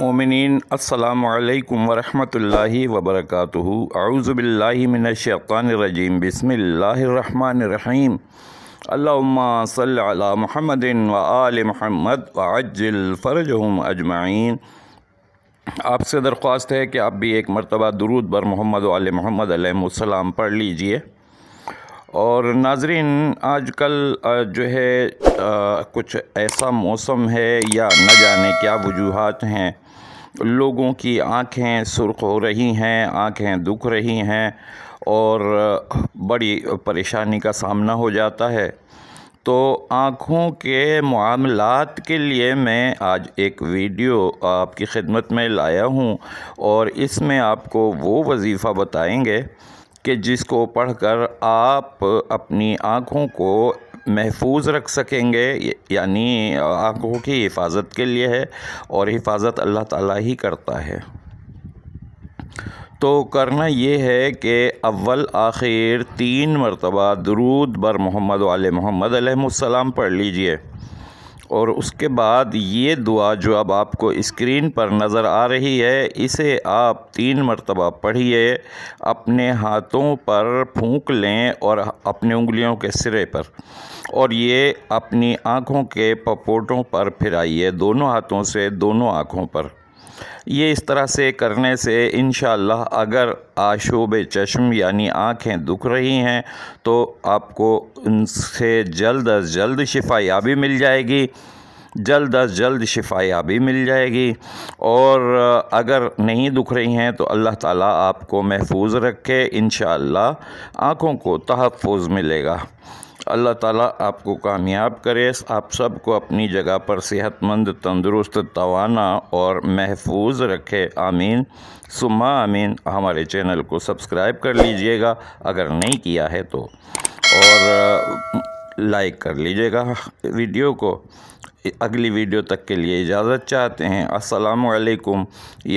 मोमिन अल्लाम वरहमतुल्लाहि वबरकातुहु आउज़ुबिल्लाहिमिनशैतानिरजीम बिस्मिल्लाहिर्रहमानिर्रहीम अल्लाहुम्मा सल्लि अला मुहम्मदिन व आल मुहम्मद व अजमाइन आपसे दरख्वास्त है कि आप भी एक मरतबा दरूद बर मोहम्मद महमद मोहम्मद पढ़ लीजिए और नाजरीन आजकल जो है आ, कुछ ऐसा मौसम है या न जाने क्या वजूहत हैं लोगों की आंखें सुर्ख हो रही हैं आंखें दुख रही हैं और बड़ी परेशानी का सामना हो जाता है तो आँखों के मामलात के लिए मैं आज एक वीडियो आपकी खिदमत में लाया हूँ और इसमें आपको वो वजीफ़ा बताएंगे कि जिसको पढ़कर आप अपनी आँखों को महफूज रख सकेंगे यानी आँखों की हिफाजत के लिए है और हिफाजत अल्लाह ताला ही करता है तो करना ये है कि अव्वल आखिर तीन मरतबा दरूद बर मोहम्मद वाले मोहम्मद पढ़ लीजिए और उसके बाद ये दुआ जो अब आपको स्क्रीन पर नज़र आ रही है इसे आप तीन मरतबा पढ़िए अपने हाथों पर फूंक लें और अपने उंगलियों के सिरे पर और ये अपनी आँखों के पपोटों पर फिराइए दोनों हाथों से दोनों आँखों पर ये इस तरह से करने से इन अगर आशोब चश्म यानी आँखें दुख रही हैं तो आपको उनसे जल्द अज जल्द शिफा याबी मिल जाएगी जल्द अज जल्द शिफा याबी मिल जाएगी और अगर नहीं दुख रही हैं तो अल्लाह ताला आपको महफूज रखे इन आँखों को तहफ़ मिलेगा अल्लाह ताला आपको कामयाब करे आप सबको अपनी जगह पर सेहतमंद तंदुरुस्त तवाना और महफूज रखे आमीन सुमा आमीन हमारे चैनल को सब्सक्राइब कर लीजिएगा अगर नहीं किया है तो और लाइक कर लीजिएगा वीडियो को अगली वीडियो तक के लिए इजाज़त चाहते हैं अस्सलाम वालेकुम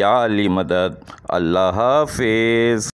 या अली मदद अल्लाह हाफिज़